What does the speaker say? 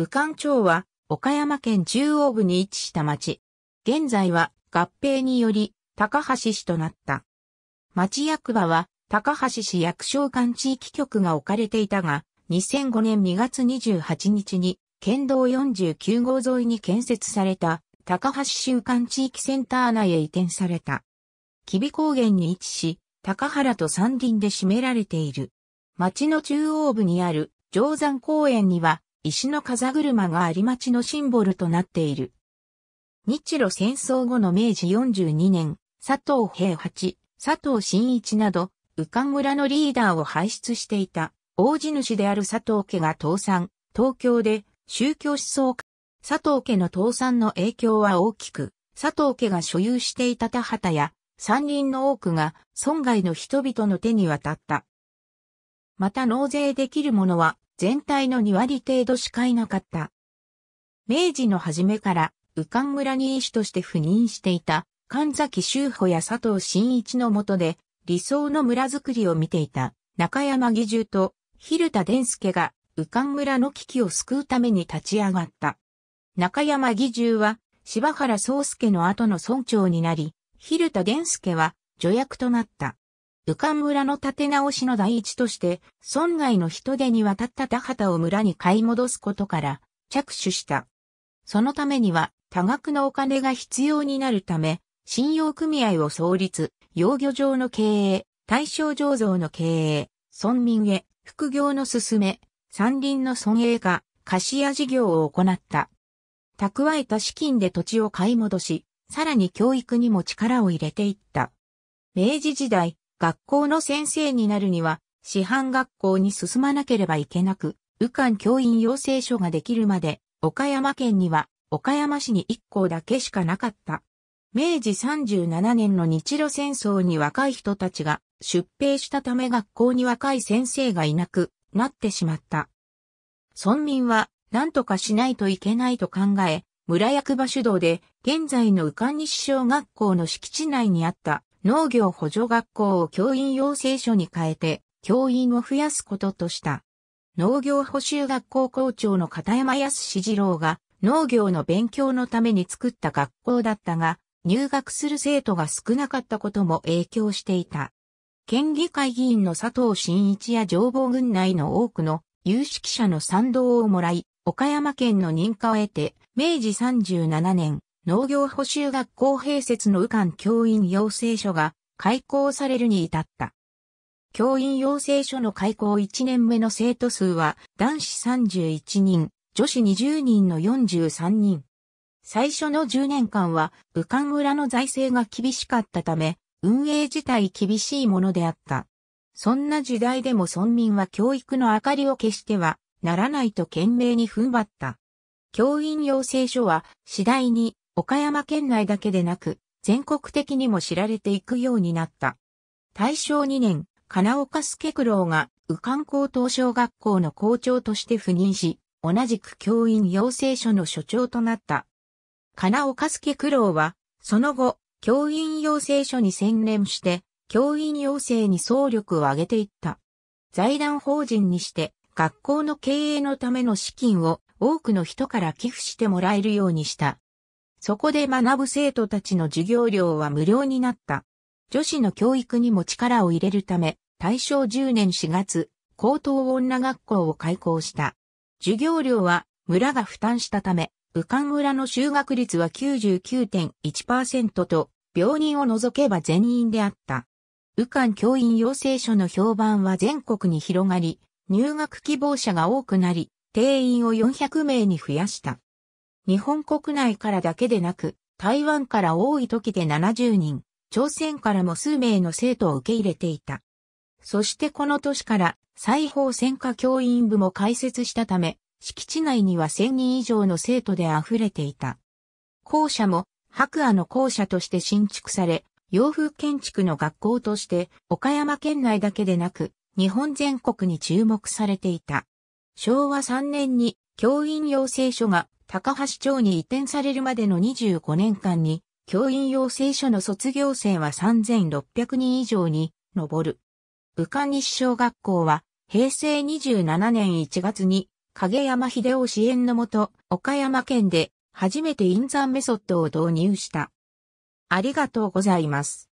武漢町は岡山県中央部に位置した町。現在は合併により高橋市となった。町役場は高橋市役所管地域局が置かれていたが、2005年2月28日に県道49号沿いに建設された高橋州間地域センター内へ移転された。吉備高原に位置し、高原と山林で占められている。町の中央部にある定山公園には石の風車が有町のシンボルとなっている。日露戦争後の明治42年、佐藤平八、佐藤真一など、宇官村のリーダーを輩出していた、大地主である佐藤家が倒産、東京で宗教思想家、佐藤家の倒産の影響は大きく、佐藤家が所有していた田畑や山林の多くが村外の人々の手に渡った。また納税できるものは全体の2割程度しかいなかった。明治の初めから、右官村に医師として赴任していた、神崎修歩や佐藤真一の下で、理想の村づくりを見ていた、中山義重と、蛭田伝助が、右官村の危機を救うために立ち上がった。中山義重は、柴原宗介の後の村長になり、蛭田伝助は、助役となった。武漢村の立て直しの第一として、村外の人手に渡った田畑を村に買い戻すことから着手した。そのためには多額のお金が必要になるため、信用組合を創立、養魚場の経営、対象醸造の経営、村民へ、副業の進め、山林の村営化、貸家事業を行った。蓄えた資金で土地を買い戻し、さらに教育にも力を入れていった。明治時代、学校の先生になるには、師範学校に進まなければいけなく、武漢教員養成所ができるまで、岡山県には、岡山市に1校だけしかなかった。明治37年の日露戦争に若い人たちが出兵したため学校に若い先生がいなくなってしまった。村民は何とかしないといけないと考え、村役場主導で現在の宇観西小学校の敷地内にあった農業補助学校を教員養成所に変えて、教員を増やすこととした。農業補修学校校長の片山康二郎が農業の勉強のために作った学校だったが、入学する生徒が少なかったことも影響していた。県議会議員の佐藤真一や情報軍内の多くの有識者の賛同をもらい、岡山県の認可を得て、明治37年、農業補修学校併設の武漢教員養成所が開校されるに至った。教員養成所の開校1年目の生徒数は男子31人、女子20人の43人。最初の10年間は、武漢村の財政が厳しかったため、運営自体厳しいものであった。そんな時代でも村民は教育の明かりを消してはならないと懸命に踏ん張った。教員養成所は次第に岡山県内だけでなく、全国的にも知られていくようになった。大正2年、金岡助九郎が、右官高等小学校の校長として赴任し、同じく教員養成所の所長となった。金岡助九郎は、その後、教員養成所に専念して、教員養成に総力を挙げていった。財団法人にして、学校の経営のための資金を多くの人から寄付してもらえるようにした。そこで学ぶ生徒たちの授業料は無料になった。女子の教育にも力を入れるため、大正10年4月、高等女学校を開校した。授業料は村が負担したため、武漢村の就学率は99.1%と、病人を除けば全員であった。武漢教員養成所の評判は全国に広がり、入学希望者が多くなり、定員を400名に増やした。日本国内からだけでなく、台湾から多い時で70人、朝鮮からも数名の生徒を受け入れていた。そしてこの年から裁縫専科教員部も開設したため、敷地内には1000人以上の生徒で溢れていた。校舎も白亜の校舎として新築され、洋風建築の学校として岡山県内だけでなく日本全国に注目されていた。昭和3年に教員養成所が高橋町に移転されるまでの25年間に、教員養成所の卒業生は3600人以上に上る。武漢西小学校は、平成27年1月に、影山秀夫支援のもと、岡山県で初めて印山メソッドを導入した。ありがとうございます。